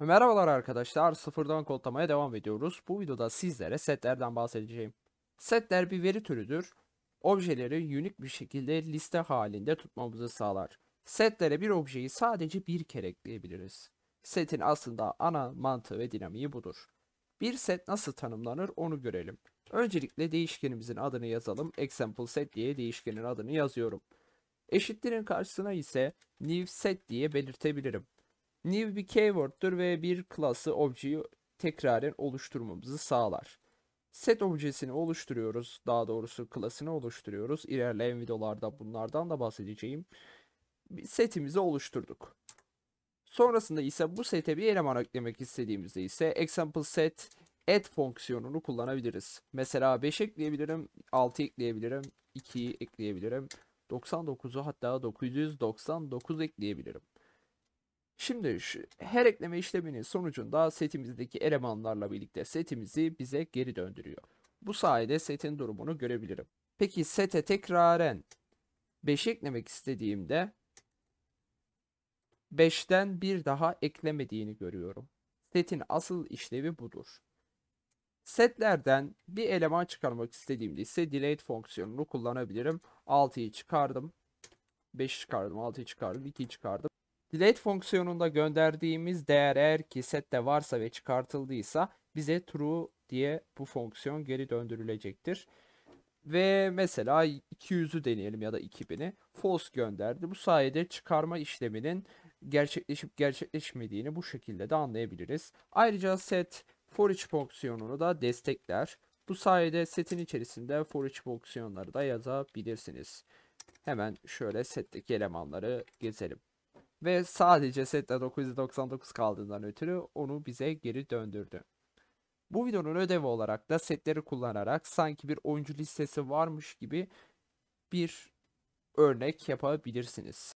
Merhabalar arkadaşlar, sıfırdan kodlamaya devam ediyoruz. Bu videoda sizlere setlerden bahsedeceğim. Setler bir veri türüdür. Objeleri unik bir şekilde liste halinde tutmamızı sağlar. Setlere bir objeyi sadece bir kere ekleyebiliriz. Setin aslında ana mantığı ve dinamiği budur. Bir set nasıl tanımlanır onu görelim. Öncelikle değişkenimizin adını yazalım. Example set diye değişkenin adını yazıyorum. Eşitlerin karşısına ise new set diye belirtebilirim. New bir keyworddur ve bir klası objeyi tekraren oluşturmamızı sağlar. Set objesini oluşturuyoruz. Daha doğrusu klasını oluşturuyoruz. İlerleyen videolarda bunlardan da bahsedeceğim. Setimizi oluşturduk. Sonrasında ise bu sete bir eleman eklemek istediğimizde ise example set add fonksiyonunu kullanabiliriz. Mesela 5 ekleyebilirim, 6 ekleyebilirim, 2 ekleyebilirim, 99'u hatta 999 ekleyebilirim. Şimdi şu her ekleme işleminin sonucunda setimizdeki elemanlarla birlikte setimizi bize geri döndürüyor. Bu sayede setin durumunu görebilirim. Peki sete tekraren 5 eklemek istediğimde 5'ten bir daha eklemediğini görüyorum. Setin asıl işlevi budur. Setlerden bir eleman çıkarmak istediğimde ise delete fonksiyonunu kullanabilirim. 6'yı çıkardım. 5 çıkardım, 6'yı çıkardım, 2'yi çıkardım. Delete fonksiyonunda gönderdiğimiz değer eğer ki sette varsa ve çıkartıldıysa bize true diye bu fonksiyon geri döndürülecektir. Ve mesela 200'ü deneyelim ya da 2000'i false gönderdi. Bu sayede çıkarma işleminin gerçekleşip gerçekleşmediğini bu şekilde de anlayabiliriz. Ayrıca set for each fonksiyonunu da destekler. Bu sayede setin içerisinde for each fonksiyonları da yazabilirsiniz. Hemen şöyle setteki elemanları gezelim. Ve sadece sette 999 kaldığından ötürü onu bize geri döndürdü. Bu videonun ödevi olarak da setleri kullanarak sanki bir oyuncu listesi varmış gibi bir örnek yapabilirsiniz.